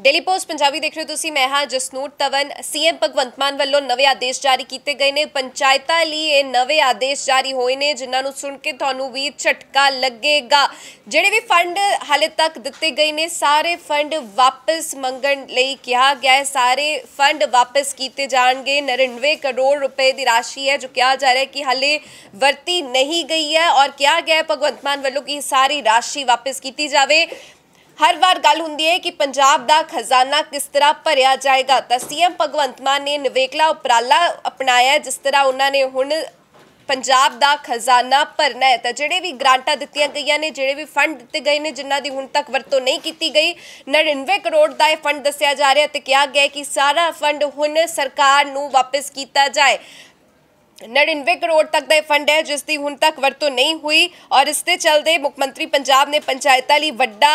daily post Punjabi ਦੇਖ ਰਹੇ ਹੋ ਤੁਸੀਂ ਮੈਂ ਹਾਂ ਜਸਨੂਰ ਤਵਨ ਸੀਐਮ ਭਗਵੰਤ ਮਾਨ ਵੱਲੋਂ ਨਵੇਂ ਆਦੇਸ਼ ਜਾਰੀ ਕੀਤੇ ਗਏ ਨੇ ਪੰਚਾਇਤਾਂ ਲਈ ਇਹ ਨਵੇਂ ਆਦੇਸ਼ ਜਾਰੀ ਹੋਏ ਨੇ ਜਿਨ੍ਹਾਂ ਨੂੰ ਸੁਣ ਕੇ ਤੁਹਾਨੂੰ ਵੀ ਝਟਕਾ ਲੱਗੇਗਾ ਜਿਹੜੇ ਵੀ ਫੰਡ ਹਾਲੇ ਤੱਕ ਦਿੱਤੇ ਗਏ ਨੇ ਸਾਰੇ ਫੰਡ ਵਾਪਸ ਮੰਗਣ ਲਈ ਕਿਹਾ ਗਿਆ ਹੈ ਸਾਰੇ ਫੰਡ ਵਾਪਸ ਕੀਤੇ ਜਾਣਗੇ 99 ਕਰੋੜ ਰੁਪਏ ਦੀ ਰਾਸ਼ੀ ਹੈ ਜੋ ਕਿਹਾ ਜਾ ਰਿਹਾ ਹੈ ਕਿ ਹਾਲੇ ਵਰਤੀ ਨਹੀਂ ਗਈ ਹੈ ਔਰ ਕਿਹਾ ਗਿਆ ਹੈ ਭਗਵੰਤ ਮਾਨ ਵੱਲੋਂ ਕਿ ਸਾਰੀ ਰਾਸ਼ੀ ਵਾਪਸ ਕੀਤੀ ਜਾਵੇ ਹਰ ਵਾਰ ਗੱਲ ਹੁੰਦੀ ਹੈ ਕਿ ਪੰਜਾਬ ਦਾ ਖਜ਼ਾਨਾ ਕਿਸ ਤਰ੍ਹਾਂ ਭਰਿਆ ਜਾਏਗਾ ਤਾਂ ਸੀਐਮ ਭਗਵੰਤ ਮਾਨ ਨੇ ਨਵੇਕਲਾ ਉਪਰਾਲਾ ਅਪਣਾਇਆ ਜਿਸ ਤਰ੍ਹਾਂ ਉਹਨਾਂ ਨੇ ਹੁਣ ਪੰਜਾਬ ਦਾ ਖਜ਼ਾਨਾ ਭਰਨਾ ਹੈ ਤਾਂ ਜਿਹੜੇ ਵੀ ਗ੍ਰਾਂਟਾਂ ਦਿੱਤੀਆਂ ਗਈਆਂ ਨੇ ਜਿਹੜੇ ਵੀ ਫੰਡ ਦਿੱਤੇ ਗਏ ਨੇ ਜਿਨ੍ਹਾਂ ਦੀ ਹੁਣ ਤੱਕ ਵਰਤੋਂ ਨਹੀਂ ਕੀਤੀ ਗਈ 99 ਕਰੋੜ ਦਾ ਇਹ ਫੰਡ ਦੱਸਿਆ ਜਾ ਰਿਹਾ ਤੇ ਕਿਹਾ ਗਿਆ ਕਿ ਸਾਰਾ ਫੰਡ ਹੁਣ ਸਰਕਾਰ ਨੂੰ ਵਾਪਸ ਕੀਤਾ ਜਾਏ 99 ਕਰੋੜ ਤੱਕ ਦਾ ਇਹ ਫੰਡ ਹੈ ਜਿਸ ਦੀ ਹੁਣ ਤੱਕ ਵਰਤੋਂ ਨਹੀਂ ਹੋਈ ਔਰ ਇਸ ਦੇ ਚਲਦੇ ਮੁੱਖ ਮੰਤਰੀ ਪੰਜਾਬ ਨੇ ਪੰਚਾਇਤਾਂ ਲਈ ਵੱਡਾ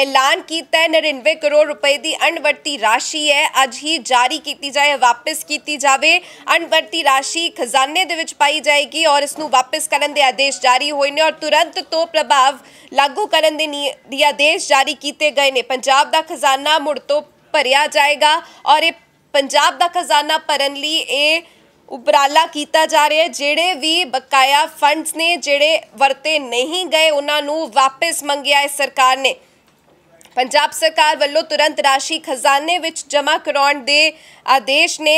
ਐਲਾਨ ਕੀਤਾ ਹੈ 99 ਕਰੋੜ ਰੁਪਏ ਦੀ ਅਣਵਰਤੀ ਰਾਸ਼ੀ ਹੈ ਅੱਜ ਹੀ ਜਾਰੀ ਕੀਤੀ ਜਾਏ ਵਾਪਸ ਕੀਤੀ ਜਾਵੇ ਅਣਵਰਤੀ ਰਾਸ਼ੀ ਖਜ਼ਾਨੇ ਦੇ ਵਿੱਚ ਪਾਈ ਜਾਏਗੀ ਔਰ ਇਸ ਨੂੰ ਵਾਪਸ ਕਰਨ ਦੇ ਆਦੇਸ਼ ਜਾਰੀ ਹੋਏ ਨੇ ਔਰ ਤੁਰੰਤ ਤੋਂ ਪ੍ਰਭਾਵ ਲਾਗੂ ਕਰਨ ਦੇ ਦੀ ਆਦੇਸ਼ ਜਾਰੀ ਕੀਤੇ ਗਏ ਨੇ ਪੰਜਾਬ ਦਾ ਖਜ਼ਾਨਾ ਮੁੜ ਤੋਂ ਭਰਿਆ ਜਾਏਗਾ ਔਰ ਇਹ ਪੰਜਾਬ ਦਾ ਖਜ਼ਾਨਾ ਭਰਨ ਲਈ ਇਹ ਉਪਰਾਲਾ ਕੀਤਾ ਜਾ ਰਿਹਾ ਹੈ ਜਿਹੜੇ ਵੀ ਬਕਾਇਆ ਫੰਡਸ ਨੇ ਜਿਹੜੇ ਵਰਤੇ ਨਹੀਂ ਗਏ ਉਹਨਾਂ ਨੂੰ ਵਾਪਸ ਮੰਗਿਆ ਹੈ ਸਰਕਾਰ ਨੇ ਪੰਜਾਬ ਸਰਕਾਰ ਵੱਲੋਂ ਤੁਰੰਤ ਰਾਸ਼ੀ ਖਜ਼ਾਨੇ ਵਿੱਚ ਜਮ੍ਹਾਂ ਕਰਾਉਣ ਦੇ ਆਦੇਸ਼ ਨੇ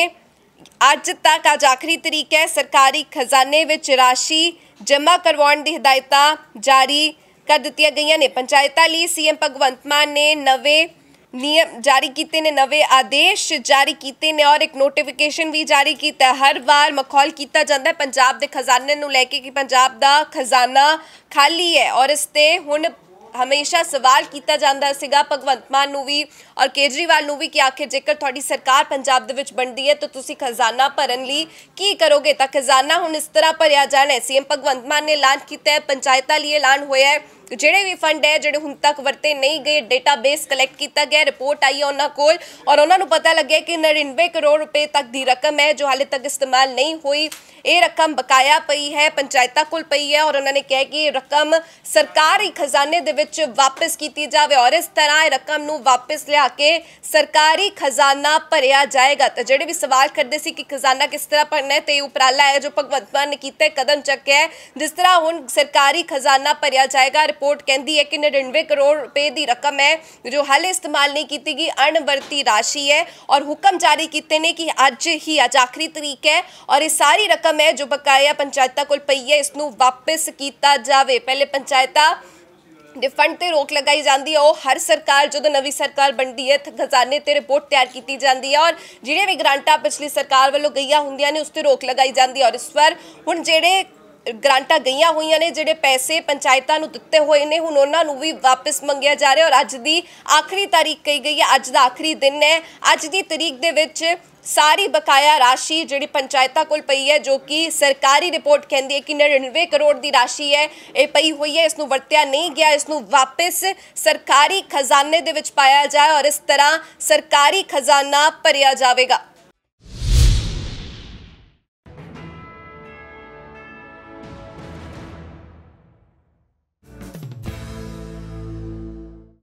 ਅੱਜ ਤੱਕ ਆ ਆਖਰੀ ਤਰੀਕ ਹੈ ਸਰਕਾਰੀ ਖਜ਼ਾਨੇ ਵਿੱਚ ਰਾਸ਼ੀ ਜਮ੍ਹਾਂ ਕਰਵਾਉਣ ਦੀ ਹਦਾਇਤਾਂ ਜਾਰੀ ਕਰ ਦਿੱਤੀਆਂ ਗਈਆਂ ਨੇ ਪੰਚਾਇਤਾਂ ਲਈ ਸੀਐਮ ਭਗਵੰਤ ਮਾਨ ਨੇ ਨਵੇਂ ਨਿਯਮ ਜਾਰੀ ਕੀਤੇ ਨੇ ਨਵੇਂ ਆਦੇਸ਼ ਜਾਰੀ ਕੀਤੇ ਨੇ ਔਰ ਇੱਕ ਨੋਟੀਫਿਕੇਸ਼ਨ ਵੀ ਜਾਰੀ ਕੀਤਾ ਹਰ ਵਾਰ ਮਖੌਲ ਕੀਤਾ ਜਾਂਦਾ ਹੈ ਪੰਜਾਬ ਦੇ ਖਜ਼ਾਨੇ ਨੂੰ ਲੈ ਕੇ ਕਿ ਪੰਜਾਬ ਦਾ ਖਜ਼ਾਨਾ ਖਾਲੀ ਹੈ ਔਰ ਇਸ ਤੇ ਹੁਣ ਹਮੇਸ਼ਾ ਸਵਾਲ ਕੀਤਾ ਜਾਂਦਾ ਸੀਗਾ ਭਗਵੰਤ ਮਾਨ ਨੂੰ ਵੀ ਔਰ ਕੇਜਰੀਵਾਲ ਨੂੰ ਵੀ ਕਿ ਆਖਿਰ ਜੇਕਰ ਤੁਹਾਡੀ ਸਰਕਾਰ ਪੰਜਾਬ ਦੇ ਵਿੱਚ ਬਣਦੀ ਹੈ ਤਾਂ ਤੁਸੀਂ ਖਜ਼ਾਨਾ ਭਰਨ ਲਈ ਕੀ ਕਰੋਗੇ ਤਾਂ ਖਜ਼ਾਨਾ ਹੁਣ ਇਸ ਤਰ੍ਹਾਂ ਭਰਿਆ ਜਾਣਾ ਸੀਐਮ ਭਗਵੰਤ ਮਾਨ ਨੇ ਐਲਾਨ ਕੀਤਾ ਹੈ ਪੰਚਾਇਤਾਂ ਲਈ ਐਲਾਨ ਹੋਇਆ ਹੈ ਜਿਹੜੇ ਵੀ ਫੰਡ ਹੈ ਜਿਹੜੇ ਹੁਣ ਤੱਕ ਵਰਤੇ ਨਹੀਂ ਗਏ ਡੇਟਾਬੇਸ ਕਲੈਕਟ ਕੀਤਾ ਗਿਆ ਰਿਪੋਰਟ ਆਈ ਹੈ ਉਹਨਾਂ ਕੋਲ ਔਰ ਉਹਨਾਂ ਨੂੰ ਪਤਾ ਲੱਗਿਆ ਕਿ 99 ਕਰੋੜ ਰੁਪਏ ਤੱਕ ਦੀ ਰਕਮ ਹੈ ਜੋ ਹਾਲੇ ਤੱਕ ਇਸਤੇਮਾਲ ਨਹੀਂ ਹੋਈ ਇਹ ਰਕਮ ਬਕਾਇਆ ਪਈ ਹੈ ਪੰਚਾਇਤਾਂ ਕੋਲ ਪਈ ਹੈ ਔਰ ਉਹਨਾਂ ਨੇ ਕਿਹਾ ਕਿ ਇਹ ਰਕਮ ਸਰਕਾਰੀ ਖਜ਼ਾਨੇ ਦੇ ਵਿੱਚ ਵਾਪਸ ਕੀਤੀ ਜਾਵੇ ਔਰ ਇਸ ਤਰ੍ਹਾਂ ਇਹ ਰਕਮ ਨੂੰ ਵਾਪਸ ਲਿਆ ਕੇ ਸਰਕਾਰੀ ਖਜ਼ਾਨਾ ਭਰਿਆ ਜਾਏਗਾ ਤਾਂ ਜਿਹੜੇ ਵੀ ਸਵਾਲ ਕਰਦੇ ਸੀ ਕਿ ਖਜ਼ਾਨਾ ਕਿਸ ਤਰ੍ਹਾਂ ਭਰਨਾ ਹੈ ਤੇ ਉਪਰਾਲਾ ਹੈ ਜੋ ਭਗਵੰਤ ਮਾਨ ਨੇ ਕੀਤਾ ਕਦਮ ਚੱਕਿਆ ਹੈ ਜਿਸ ਤਰ੍ਹਾਂ ਹੁਣ ਸਰਕਾਰੀ ਖਜ਼ਾਨਾ ਭਰਿਆ ਜਾਏਗਾ ਰਿਪੋਰਟ ਕਹਿੰਦੀ ਹੈ ਕਿ 99 ਕਰੋੜ ਰੁਪਏ ਦੀ ਰਕਮ ਹੈ ਜੋ ਹਾਲੇ ਇਸਤੇਮਾਲ ਨਹੀਂ ਕੀਤੀ ਗਈ ਅਣਵਰਤੀ ਰਾਸ਼ੀ ਹੈ ਔਰ ਹੁਕਮ ਜਾਰੀ ਕੀਤੇ ਨੇ ਕਿ ਅੱਜ ਹੀ ਅੱਜ ਆਖਰੀ ਤਰੀਕ ਹੈ ਔਰ ਇਹ ਸਾਰੀ ਰਕਮ ਹੈ ਜੋ ਬਕਾਇਆ ਪੰਚਾਇਤਾਂ ਕੋਲ ਪਈ ਹੈ ਇਸ ਨੂੰ ਵਾਪਸ ਕੀਤਾ ਜਾਵੇ ਪਹਿਲੇ ਪੰਚਾਇਤਾਂ ਦੇ ਫੰਡ ਤੇ ਰੋਕ ਲਗਾਈ ਜਾਂਦੀ ਹੈ ਉਹ ਹਰ ਸਰਕਾਰ ਜਦੋਂ ਨਵੀਂ ਸਰਕਾਰ ਬਣਦੀ ਹੈ ਖਜ਼ਾਨੇ ਤੇ ਰਿਪੋਰਟ ਤਿਆਰ ਕੀਤੀ ਜਾਂਦੀ ਹੈ ਔਰ ਜਿਹੜੇ ਵੀ ਗ੍ਰਾਂਟਾਂ ਪਿਛਲੀ ਸਰਕਾਰ ਵੱਲੋਂ ਗਈਆਂ ਹੁੰਦੀਆਂ ਨੇ ਉਸ ਤੇ ਰੋਕ ਲਗਾਈ ਜਾਂਦੀ ਹੈ ਔਰ ਇਸ ਵਾਰ ਹੁਣ ਜਿਹੜੇ ਗ੍ਰਾਂਟਾਂ ਗਈਆਂ ਹੋਈਆਂ ਨੇ ਜਿਹੜੇ ਪੈਸੇ ਪੰਚਾਇਤਾਂ ਨੂੰ ਦਿੱਤੇ ਹੋਏ ਨੇ ਹੁਣ ਉਹਨਾਂ ਨੂੰ ਵੀ ਵਾਪਸ ਮੰਗਿਆ ਜਾ ਰਿਹਾ ਔਰ ਅੱਜ ਦੀ ਆਖਰੀ ਤਾਰੀਖ ਕਹੀ ਗਈ ਹੈ ਅੱਜ ਦਾ ਆਖਰੀ ਦਿਨ ਹੈ ਅੱਜ ਦੀ ਤਾਰੀਖ ਦੇ ਵਿੱਚ ਸਾਰੀ ਬਕਾਇਆ ਰਾਸ਼ੀ ਜਿਹੜੀ ਪੰਚਾਇਤਾਂ ਕੋਲ ਪਈ ਹੈ ਜੋ ਕਿ ਸਰਕਾਰੀ ਰਿਪੋਰਟ ਕਹਿੰਦੀ ਹੈ ਕਿ 99 ਕਰੋੜ ਦੀ ਰਾਸ਼ੀ ਹੈ ਇਹ ਪਈ ਹੋਈ ਹੈ ਇਸ ਨੂੰ ਵਰਤਿਆ ਨਹੀਂ ਗਿਆ ਇਸ ਨੂੰ ਵਾਪਸ ਸਰਕਾਰੀ ਖਜ਼ਾਨੇ ਦੇ ਵਿੱਚ ਪਾਇਆ ਜਾਏ ਔਰ ਇਸ ਤਰ੍ਹਾਂ ਸਰਕਾਰੀ ਖਜ਼ਾਨਾ ਭਰਿਆ ਜਾਵੇਗਾ